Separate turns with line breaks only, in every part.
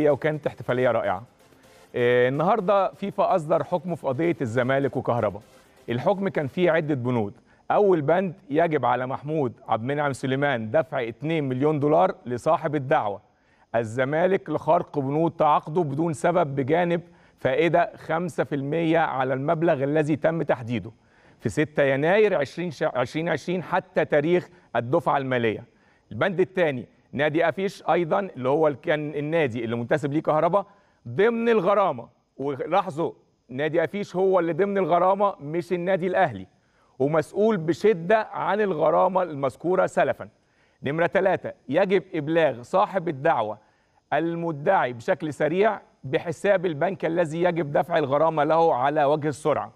وكانت احتفاليه رائعه آه، النهارده فيفا اصدر حكم في قضيه الزمالك وكهرباء الحكم كان فيه عده بنود اول بند يجب على محمود عبد المنعم سليمان دفع 2 مليون دولار لصاحب الدعوه الزمالك لخرق بنود تعاقده بدون سبب بجانب فائده 5% على المبلغ الذي تم تحديده في 6 يناير 2020 حتى تاريخ الدفعه الماليه البند الثاني نادي افيش ايضا اللي هو كان النادي اللي منتسب ليه كهربا ضمن الغرامه ولاحظوا نادي افيش هو اللي ضمن الغرامه مش النادي الاهلي ومسؤول بشده عن الغرامه المذكوره سلفا نمره ثلاثة يجب ابلاغ صاحب الدعوه المدعي بشكل سريع بحساب البنك الذي يجب دفع الغرامه له على وجه السرعه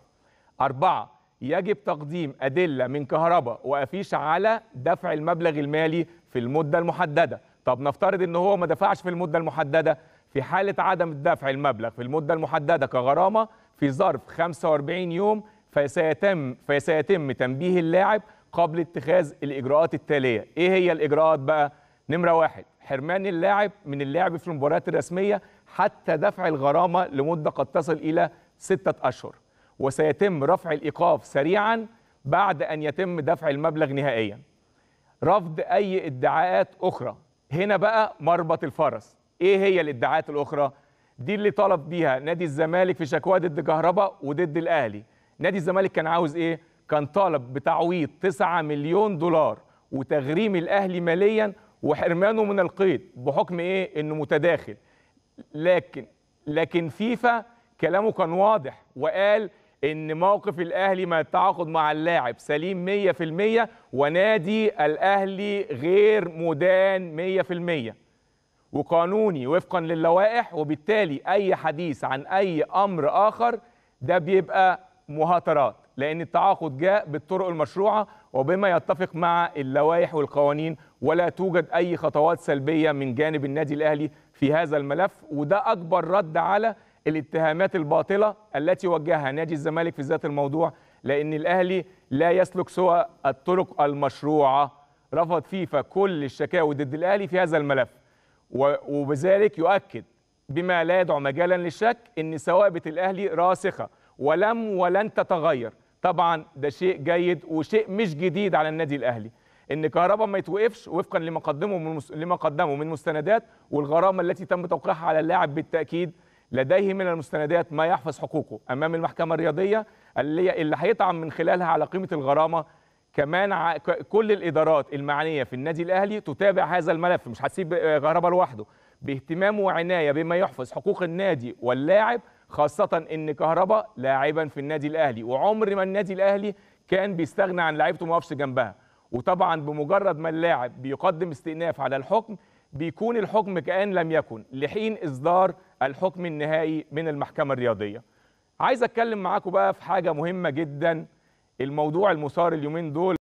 أربعة يجب تقديم أدلة من كهرباء وأفيش على دفع المبلغ المالي في المدة المحددة طب نفترض ان هو ما دفعش في المدة المحددة في حالة عدم الدفع المبلغ في المدة المحددة كغرامة في ظرف 45 يوم فسيتم فسيتم تنبيه اللاعب قبل اتخاذ الإجراءات التالية ايه هي الإجراءات بقى نمرة واحد حرمان اللاعب من اللعب في المباريات الرسمية حتى دفع الغرامة لمدة قد تصل إلى ستة أشهر وسيتم رفع الإيقاف سريعا بعد أن يتم دفع المبلغ نهائيا رفض اي ادعاءات اخرى هنا بقى مربط الفرس ايه هي الادعاءات الاخرى دي اللي طلب بيها نادي الزمالك في شكوى ضد كهربا وضد الاهلي نادي الزمالك كان عاوز ايه كان طالب بتعويض 9 مليون دولار وتغريم الاهلي ماليا وحرمانه من القيد بحكم ايه انه متداخل لكن لكن فيفا كلامه كان واضح وقال ان موقف الاهلي من التعاقد مع اللاعب سليم 100% ونادي الاهلي غير مدان 100% وقانوني وفقا للوائح وبالتالي اي حديث عن اي امر اخر ده بيبقى مهاترات لان التعاقد جاء بالطرق المشروعه وبما يتفق مع اللوائح والقوانين ولا توجد اي خطوات سلبيه من جانب النادي الاهلي في هذا الملف وده اكبر رد على الاتهامات الباطلة التي وجهها نادي الزمالك في ذات الموضوع لأن الأهلي لا يسلك سوى الطرق المشروعة رفض فيفا كل الشكاوي ضد الأهلي في هذا الملف وبذلك يؤكد بما لا يدعو مجالا للشك أن ثوابت الأهلي راسخة ولم ولن تتغير طبعا ده شيء جيد وشيء مش جديد على النادي الأهلي ان كهربا ما يتوقفش وفقا لما قدمه من لما قدمه من مستندات والغرامه التي تم توقيعها على اللاعب بالتاكيد لديه من المستندات ما يحفظ حقوقه امام المحكمه الرياضيه اللي اللي هيطعم من خلالها على قيمه الغرامه كمان كل الادارات المعنيه في النادي الاهلي تتابع هذا الملف مش هتسيب آه، غرامه لوحده باهتمام وعنايه بما يحفظ حقوق النادي واللاعب خاصه ان كهربا لاعبا في النادي الاهلي وعمر ما النادي الاهلي كان بيستغنى عن لعيبته ما جنبها وطبعا بمجرد ما اللاعب بيقدم استئناف على الحكم بيكون الحكم كأن لم يكن لحين إصدار الحكم النهائي من المحكمة الرياضية عايز أتكلم معاكم بقى في حاجة مهمة جدا الموضوع المثار اليومين دول